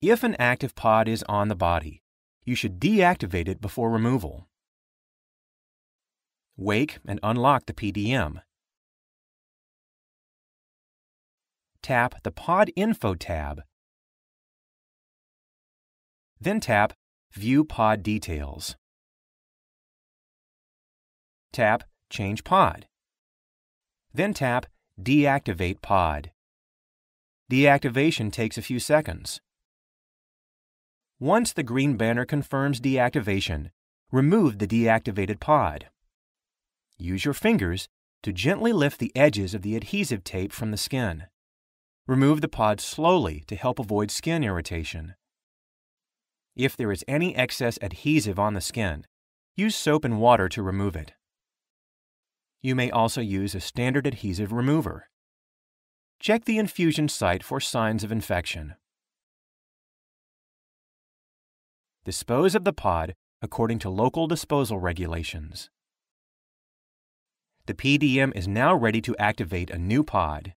If an active pod is on the body, you should deactivate it before removal. Wake and unlock the PDM. Tap the Pod Info tab, then tap View Pod Details. Tap Change Pod, then tap Deactivate Pod. Deactivation takes a few seconds. Once the green banner confirms deactivation, remove the deactivated pod. Use your fingers to gently lift the edges of the adhesive tape from the skin. Remove the pod slowly to help avoid skin irritation. If there is any excess adhesive on the skin, use soap and water to remove it. You may also use a standard adhesive remover. Check the infusion site for signs of infection. Dispose of the pod according to local disposal regulations. The PDM is now ready to activate a new pod.